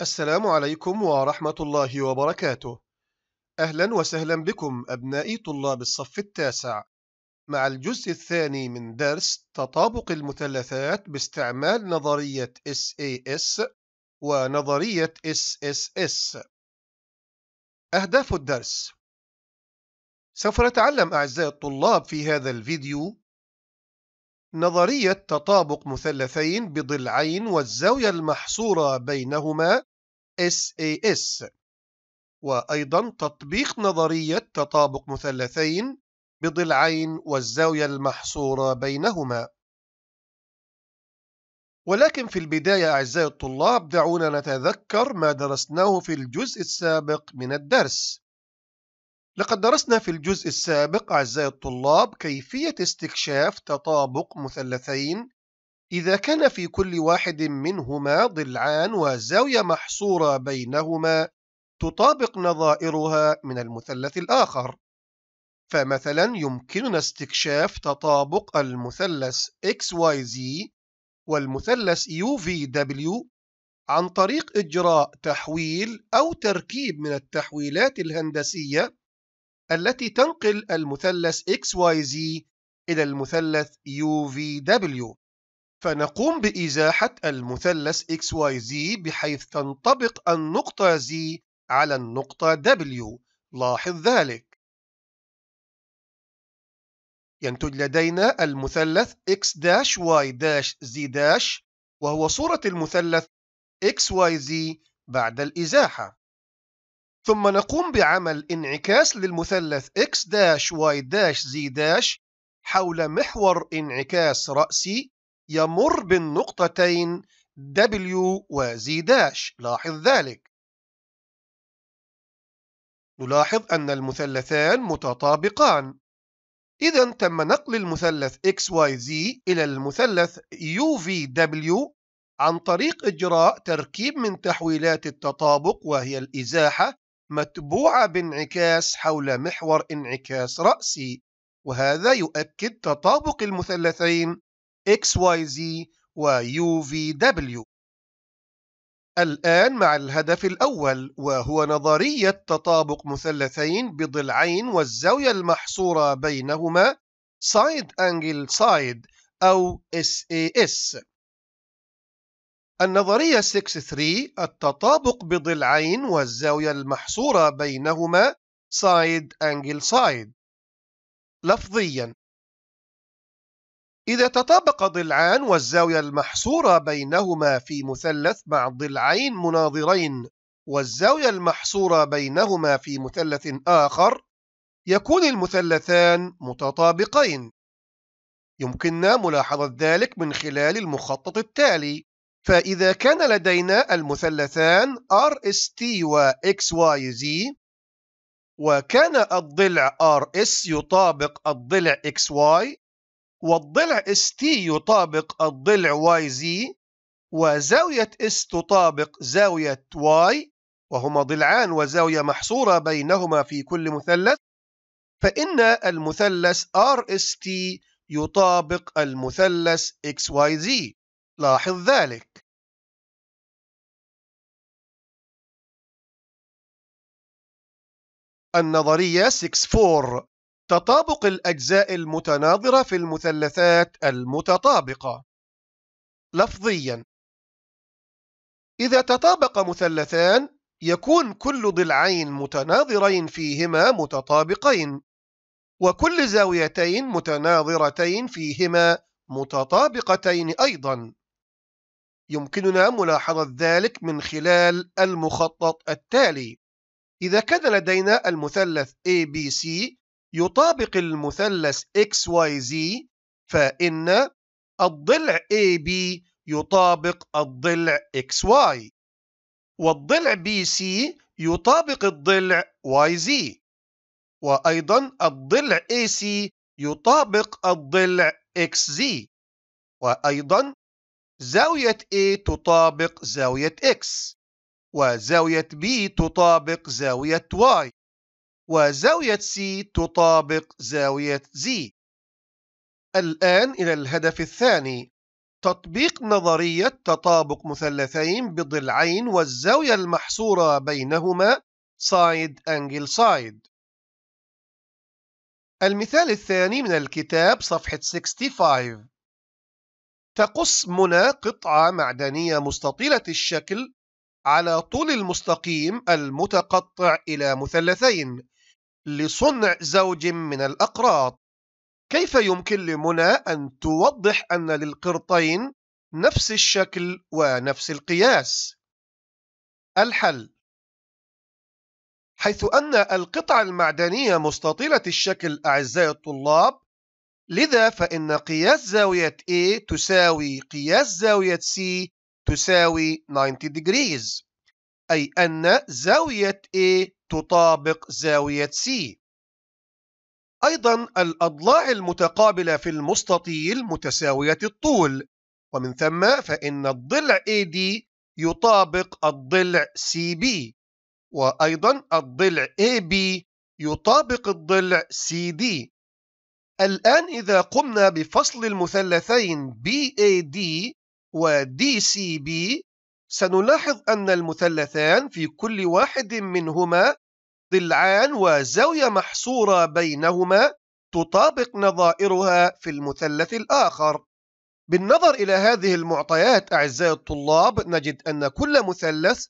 السلام عليكم ورحمة الله وبركاته أهلا وسهلا بكم أبنائي طلاب الصف التاسع مع الجزء الثاني من درس تطابق المثلثات باستعمال نظرية SAS ونظرية SSS أهداف الدرس سوف نتعلم أعزائي الطلاب في هذا الفيديو نظرية تطابق مثلثين بضلعين والزاوية المحصورة بينهما SAS وأيضا تطبيق نظرية تطابق مثلثين بضلعين والزاوية المحصورة بينهما ولكن في البداية أعزائي الطلاب دعونا نتذكر ما درسناه في الجزء السابق من الدرس لقد درسنا في الجزء السابق أعزائي الطلاب كيفية استكشاف تطابق مثلثين إذا كان في كل واحد منهما ضلعان وزاوية محصورة بينهما تطابق نظائرها من المثلث الآخر فمثلا يمكننا استكشاف تطابق المثلث XYZ والمثلث UVW عن طريق إجراء تحويل أو تركيب من التحويلات الهندسية التي تنقل المثلث XYZ إلى المثلث UVW فنقوم بإزاحة المثلث XYZ بحيث تنطبق النقطة Z على النقطة W لاحظ ذلك ينتج لدينا المثلث X-Y-Z- وهو صورة المثلث XYZ بعد الإزاحة ثم نقوم بعمل انعكاس للمثلث x داش y داش z داش حول محور انعكاس رأسي يمر بالنقطتين W و Z داش لاحظ ذلك نلاحظ أن المثلثان متطابقان إذا تم نقل المثلث XYZ إلى المثلث UVW عن طريق إجراء تركيب من تحويلات التطابق وهي الإزاحة متبوعة بانعكاس حول محور انعكاس رأسي وهذا يؤكد تطابق المثلثين XYZ و UVW الآن مع الهدف الأول وهو نظرية تطابق مثلثين بضلعين والزاوية المحصورة بينهما side angle side أو SAS النظرية 6 6-3 التطابق بضلعين والزاوية المحصورة بينهما side angle side لفظيا إذا تطابق ضلعان والزاوية المحصورة بينهما في مثلث مع ضلعين مناظرين والزاوية المحصورة بينهما في مثلث آخر يكون المثلثان متطابقين يمكننا ملاحظة ذلك من خلال المخطط التالي فإذا كان لدينا المثلثان RST و XYZ وكان الضلع RS يطابق الضلع XY والضلع ST يطابق الضلع YZ وزاوية S تطابق زاوية Y وهما ضلعان وزاوية محصورة بينهما في كل مثلث فإن المثلث RST يطابق المثلث XYZ لاحظ ذلك النظرية 6-4 تطابق الأجزاء المتناظرة في المثلثات المتطابقة لفظيا إذا تطابق مثلثان يكون كل ضلعين متناظرين فيهما متطابقين وكل زاويتين متناظرتين فيهما متطابقتين أيضا يمكننا ملاحظة ذلك من خلال المخطط التالي إذا كان لدينا المثلث ABC يطابق المثلث XYZ فإن الضلع AB يطابق الضلع XY والضلع BC يطابق الضلع YZ وأيضا الضلع AC يطابق الضلع XZ وأيضا زاوية A تطابق زاوية X وزاوية B تطابق زاوية Y وزاوية C تطابق زاوية Z الآن إلى الهدف الثاني تطبيق نظرية تطابق مثلثين بضلعين والزاوية المحصورة بينهما side angle side المثال الثاني من الكتاب صفحة 65 تقص منى قطعة معدنية مستطيلة الشكل على طول المستقيم المتقطع إلى مثلثين لصنع زوج من الأقراط كيف يمكن لمنى أن توضح أن للقرطين نفس الشكل ونفس القياس؟ الحل حيث أن القطع المعدنية مستطيلة الشكل أعزائي الطلاب لذا فإن قياس زاوية A تساوي قياس زاوية C تساوي 90 degrees أي أن زاوية A تطابق زاوية C أيضا الأضلاع المتقابلة في المستطيل متساوية الطول ومن ثم فإن الضلع AD يطابق الضلع CB وأيضا الضلع AB يطابق الضلع CD الآن إذا قمنا بفصل المثلثين BAD ودي سي بي سنلاحظ أن المثلثان في كل واحد منهما ضلعان وزاوية محصورة بينهما تطابق نظائرها في المثلث الآخر بالنظر إلى هذه المعطيات أعزائي الطلاب نجد أن كل مثلث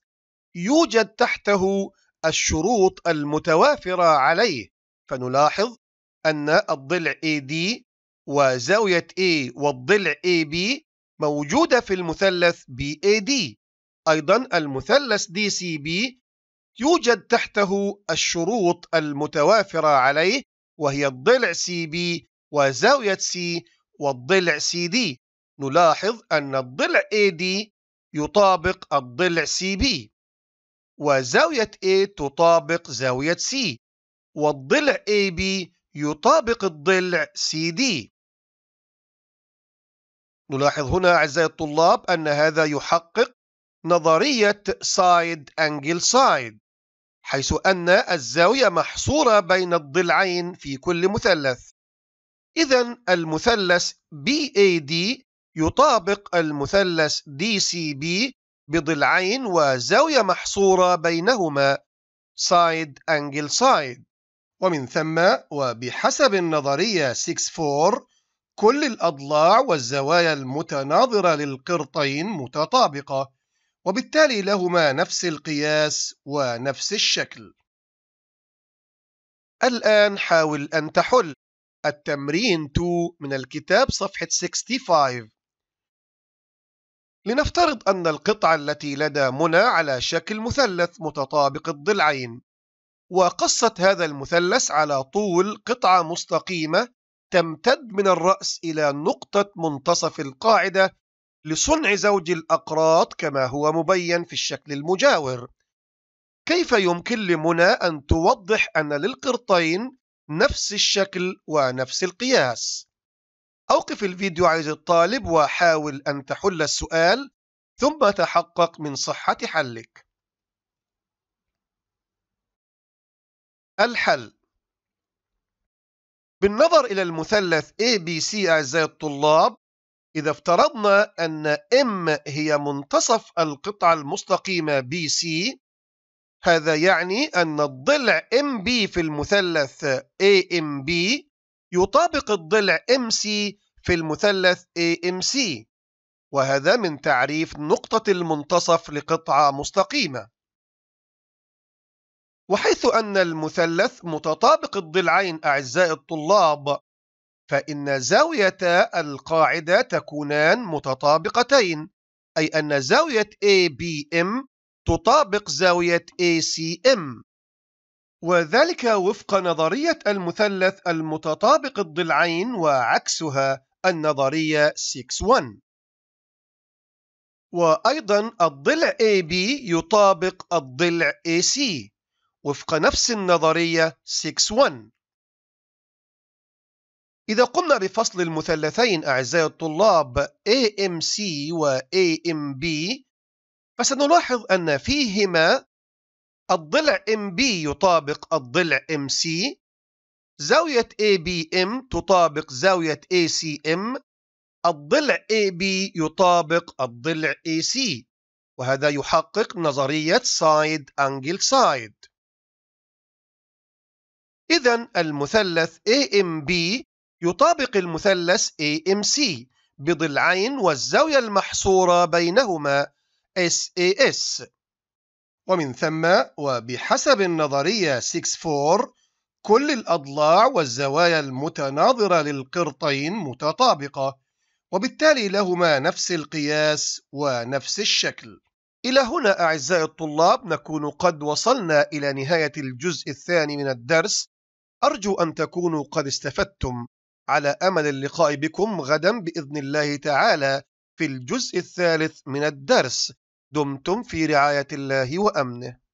يوجد تحته الشروط المتوافرة عليه فنلاحظ أن الضلع AD وزاوية A والضلع AB موجودة في المثلث BAD أيضا المثلث DCB يوجد تحته الشروط المتوافرة عليه وهي الضلع CB وزاوية C والضلع CD نلاحظ أن الضلع AD يطابق الضلع CB وزاوية A تطابق زاوية C والضلع AB يطابق الضلع CD نلاحظ هنا أعزائي الطلاب أن هذا يحقق نظرية سايد أنجل سايد حيث أن الزاوية محصورة بين الضلعين في كل مثلث إذا المثلث BAD يطابق المثلث DCB بضلعين وزاوية محصورة بينهما سايد أنجل سايد ومن ثم وبحسب النظرية 6-4 كل الأضلاع والزوايا المتناظرة للقرطين متطابقة وبالتالي لهما نفس القياس ونفس الشكل الآن حاول أن تحل التمرين 2 من الكتاب صفحة 65 لنفترض أن القطعة التي لدى منى على شكل مثلث متطابق الضلعين وقصت هذا المثلث على طول قطعة مستقيمة تمتد من الرأس إلى نقطة منتصف القاعدة لصنع زوج الأقراط كما هو مبين في الشكل المجاور كيف يمكن لمنى أن توضح أن للقرطين نفس الشكل ونفس القياس أوقف الفيديو عزيزي الطالب وحاول أن تحل السؤال ثم تحقق من صحة حلك الحل بالنظر إلى المثلث ABC أعزائي الطلاب إذا افترضنا أن M هي منتصف القطعة المستقيمة BC هذا يعني أن الضلع MB في المثلث AMB يطابق الضلع MC في المثلث AMC وهذا من تعريف نقطة المنتصف لقطعة مستقيمة وحيث أن المثلث متطابق الضلعين أعزائي الطلاب فإن زاويتا القاعدة تكونان متطابقتين أي أن زاوية ABM تطابق زاوية ACM وذلك وفق نظرية المثلث المتطابق الضلعين وعكسها النظرية 6-1 وأيضا الضلع AB يطابق الضلع AC وفق نفس النظرية 6 6-1 إذا قمنا بفصل المثلثين أعزائي الطلاب AMC و AMB فسنلاحظ أن فيهما الضلع MB يطابق الضلع MC زاوية ABM تطابق زاوية ACM الضلع AB يطابق الضلع AC وهذا يحقق نظرية سايد أنجل سايد إذا المثلث AMB يطابق المثلث AMC بضلعين والزاوية المحصورة بينهما SAS ومن ثم وبحسب النظرية 6-4 كل الأضلاع والزوايا المتناظرة للقرطين متطابقة وبالتالي لهما نفس القياس ونفس الشكل إلى هنا أعزائي الطلاب نكون قد وصلنا إلى نهاية الجزء الثاني من الدرس أرجو أن تكونوا قد استفدتم على أمل اللقاء بكم غدا بإذن الله تعالى في الجزء الثالث من الدرس دمتم في رعاية الله وأمنه